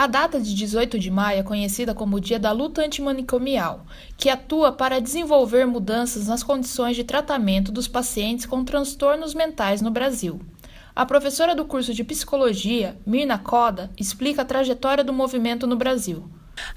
A data de 18 de maio é conhecida como o Dia da Luta Antimanicomial, que atua para desenvolver mudanças nas condições de tratamento dos pacientes com transtornos mentais no Brasil. A professora do curso de psicologia, Mirna Coda, explica a trajetória do movimento no Brasil.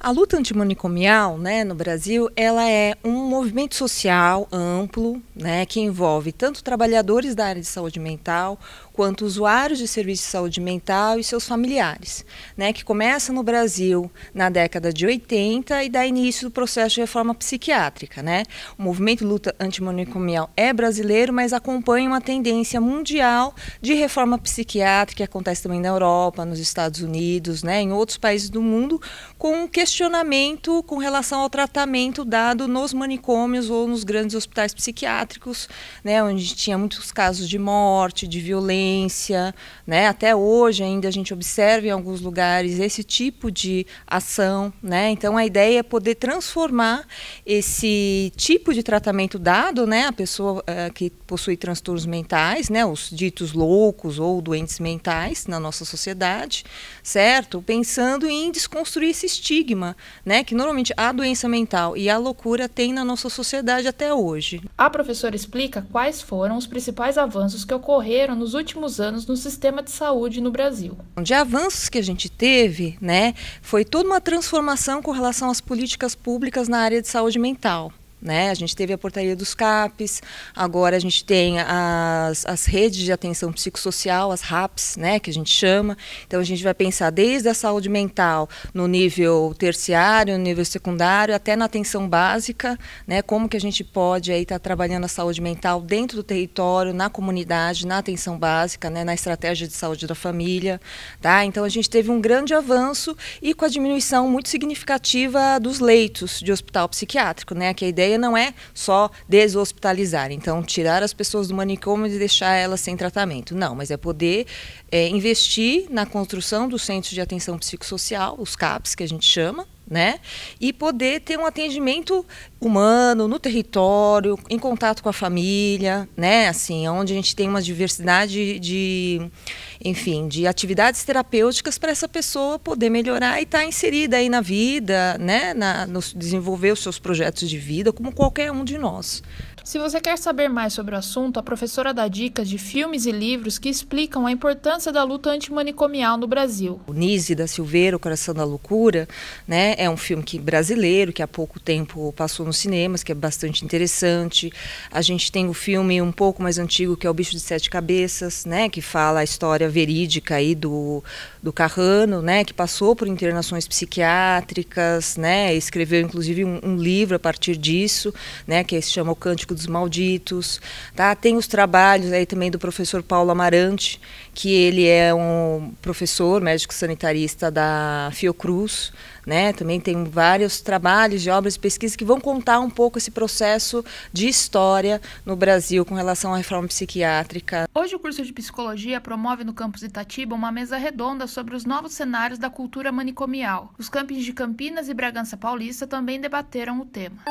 A luta antimanicomial né, no Brasil ela é um movimento social amplo né, que envolve tanto trabalhadores da área de saúde mental quanto usuários de serviços de saúde mental e seus familiares, né, que começa no Brasil na década de 80 e dá início do processo de reforma psiquiátrica. Né? O movimento luta antimanicomial é brasileiro, mas acompanha uma tendência mundial de reforma psiquiátrica que acontece também na Europa, nos Estados Unidos, né, em outros países do mundo, com questões questionamento com relação ao tratamento dado nos manicômios ou nos grandes hospitais psiquiátricos, né, onde tinha muitos casos de morte, de violência, né, até hoje ainda a gente observa em alguns lugares esse tipo de ação, né, então a ideia é poder transformar esse tipo de tratamento dado, né, a pessoa eh, que possui transtornos mentais, né, os ditos loucos ou doentes mentais na nossa sociedade, certo, pensando em desconstruir esse estigma né, que normalmente a doença mental e a loucura tem na nossa sociedade até hoje. A professora explica quais foram os principais avanços que ocorreram nos últimos anos no sistema de saúde no Brasil. De avanços que a gente teve, né, foi toda uma transformação com relação às políticas públicas na área de saúde mental. Né? A gente teve a portaria dos CAPs, agora a gente tem as, as redes de atenção psicossocial, as RAPs, né, que a gente chama. Então a gente vai pensar desde a saúde mental no nível terciário, no nível secundário, até na atenção básica, né, como que a gente pode aí estar tá trabalhando a saúde mental dentro do território, na comunidade, na atenção básica, né, na estratégia de saúde da família, tá? Então a gente teve um grande avanço e com a diminuição muito significativa dos leitos de hospital psiquiátrico, né, que a ideia ideia não é só deshospitalizar, então tirar as pessoas do manicômio e deixar elas sem tratamento. Não, mas é poder é, investir na construção dos centros de atenção psicossocial, os CAPs que a gente chama, né? E poder ter um atendimento humano, no território, em contato com a família, né? Assim, onde a gente tem uma diversidade de, enfim, de atividades terapêuticas para essa pessoa poder melhorar e estar tá inserida aí na vida, né? Na, no, desenvolver os seus projetos de vida, como qualquer um de nós. Se você quer saber mais sobre o assunto, a professora dá dicas de filmes e livros que explicam a importância da luta antimanicomial no Brasil. O Nise da Silveira, O Coração da Loucura, né? É um filme que, brasileiro que há pouco tempo passou no nos cinemas, que é bastante interessante. A gente tem o filme um pouco mais antigo, que é O Bicho de Sete Cabeças, né, que fala a história verídica aí do, do Carrano, né, que passou por internações psiquiátricas, né, escreveu inclusive um, um livro a partir disso, né, que se chama O Cântico dos Malditos. Tá? Tem os trabalhos aí também do professor Paulo Amarante, que ele é um professor médico sanitarista da Fiocruz, né? Também tem vários trabalhos de obras de pesquisa que vão contar contar um pouco esse processo de história no Brasil com relação à reforma psiquiátrica. Hoje o curso de psicologia promove no campus Itatiba uma mesa redonda sobre os novos cenários da cultura manicomial. Os campings de Campinas e Bragança Paulista também debateram o tema.